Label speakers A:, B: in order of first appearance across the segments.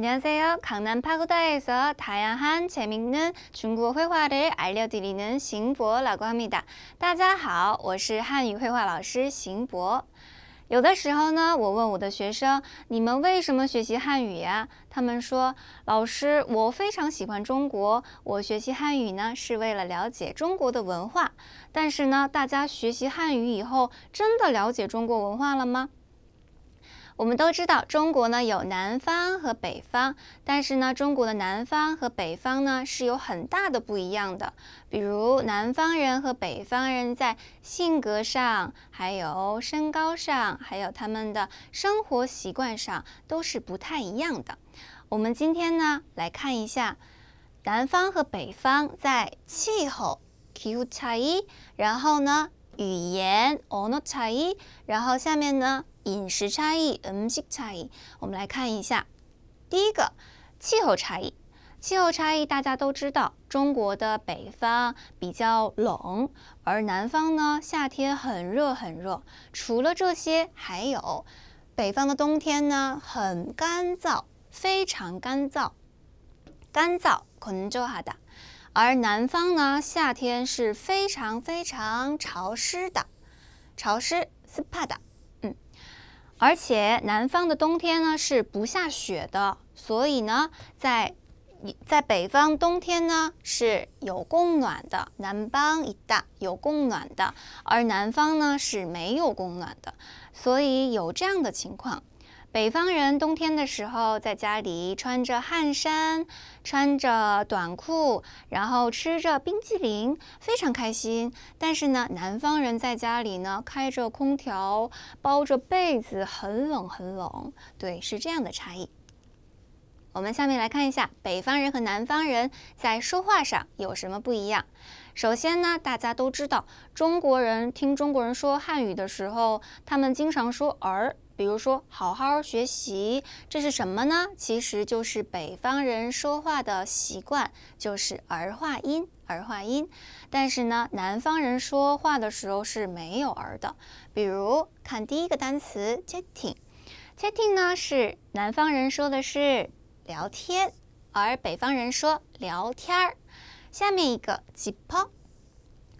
A: 안녕하세요강남파고다에서다양한재밌는중국어회화를알려드리는싱보라고합니다大家好，我是汉语绘画老师邢博。有的时候呢，我问我的学生：“你们为什么学习汉语呀？”他们说：“老师，我非常喜欢中国，我学习汉语呢是为了了解中国的文化。”但是呢，大家学习汉语以后，真的了解中国文化了吗？我们都知道，中国呢有南方和北方，但是呢，中国的南方和北方呢是有很大的不一样的。比如南方人和北方人在性格上，还有身高上，还有他们的生活习惯上，都是不太一样的。我们今天呢来看一下南方和北方在气候气差异，然后呢。语言언어차 이， 然后下面呢饮食差异음식차 이。 我们来看一下，第一个气候差异。气候差异大家都知道，中国的北方比较冷，而南方呢夏天很热很热。除了这些，还有北方的冬天呢很干燥，非常干燥，干燥건조하 다。 而南方呢，夏天是非常非常潮湿的，潮湿是怕的，嗯。而且南方的冬天呢是不下雪的，所以呢，在在北方冬天呢是有供暖的，南邦一带有供暖的，而南方呢是没有供暖的，所以有这样的情况。北方人冬天的时候在家里穿着汗衫，穿着短裤，然后吃着冰激凌，非常开心。但是呢，南方人在家里呢开着空调，包着被子，很冷很冷。对，是这样的差异。我们下面来看一下北方人和南方人在说话上有什么不一样。首先呢，大家都知道中国人听中国人说汉语的时候，他们经常说儿。比如说，好好学习，这是什么呢？其实就是北方人说话的习惯，就是儿化音儿化音。但是呢，南方人说话的时候是没有儿的。比如看第一个单词 chatting，chatting 呢是南方人说的是聊天，而北方人说聊天儿。下面一个 z i p p r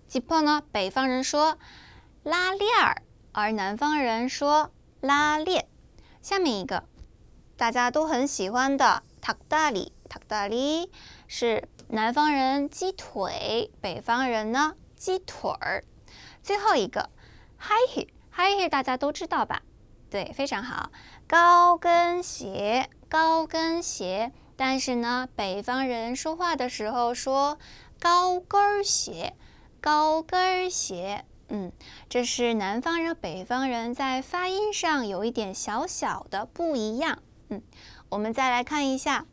A: z i p p r 呢，北方人说拉链儿，而南方人说。拉链，下面一个大家都很喜欢的，塔 k 里，塔 l 里是南方人鸡腿，北方人呢鸡腿儿。最后一个，high heel，high heel 大家都知道吧？对，非常好，高跟鞋，高跟鞋。但是呢，北方人说话的时候说高跟鞋，高跟鞋。嗯，这是南方人、北方人在发音上有一点小小的不一样。嗯，我们再来看一下，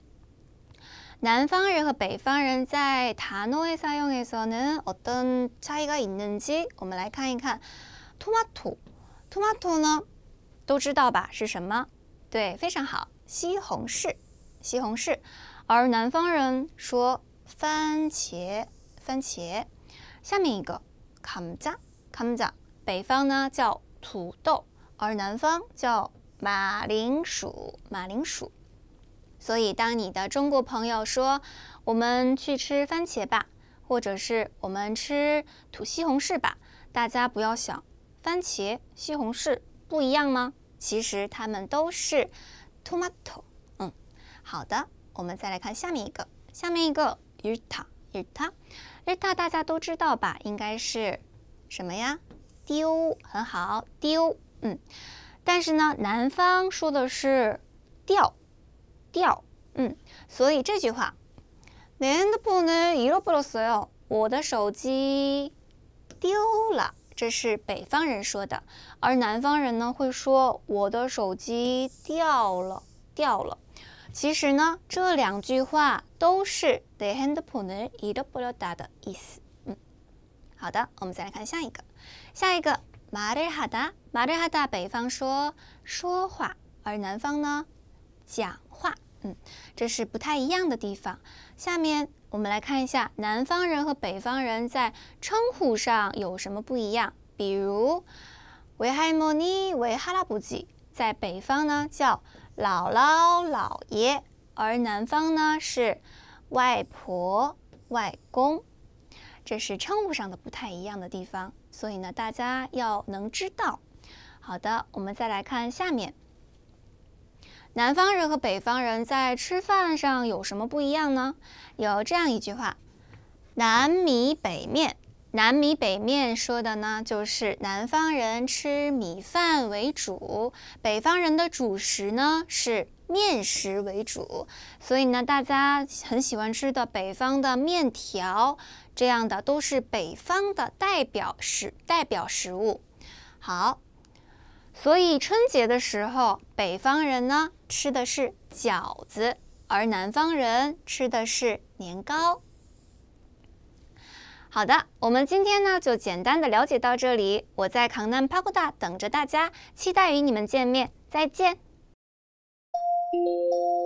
A: 南方人和北方人在タノエさよえさね、おとん差一个ィンン我们来看一看，t o ト、トマト呢，都知道吧？是什么？对，非常好，西红柿，西红柿。而南方人说番茄，番茄。下面一个カムザ。他们讲北方呢叫土豆，而南方叫马铃薯。马铃薯，所以当你的中国朋友说“我们去吃番茄吧”，或者是我们吃土西红柿吧，大家不要想番茄、西红柿不一样吗？其实它们都是 tomato。嗯，好的，我们再来看下面一个，下面一个 yuta yuta yuta，大家都知道吧？应该是。什么呀？丢，很好，丢，嗯。但是呢，南方说的是掉，掉，嗯。所以这句话，내핸드폰을잃어버렸어 요。 我的手机丢了，这是北方人说的。而南方人呢，会说我的手机掉了，掉了。其实呢，这两句话都是내핸드폰을잃어버렸다的意思。好的，我们再来看下一个，下一个马尔哈达，马尔哈达北方说说话，而南方呢讲话，嗯，这是不太一样的地方。下面我们来看一下南方人和北方人在称呼上有什么不一样，比如维哈莫尼维哈拉布吉，在北方呢叫姥姥姥爷，而南方呢是外婆外公。这是称呼上的不太一样的地方，所以呢，大家要能知道。好的，我们再来看下面，南方人和北方人在吃饭上有什么不一样呢？有这样一句话：“南米北面”，“南米北面”说的呢，就是南方人吃米饭为主，北方人的主食呢是。面食为主，所以呢，大家很喜欢吃的北方的面条这样的，都是北方的代表食代表食物。好，所以春节的时候，北方人呢吃的是饺子，而南方人吃的是年糕。好的，我们今天呢就简单的了解到这里。我在康南帕古达等着大家，期待与你们见面。再见。Música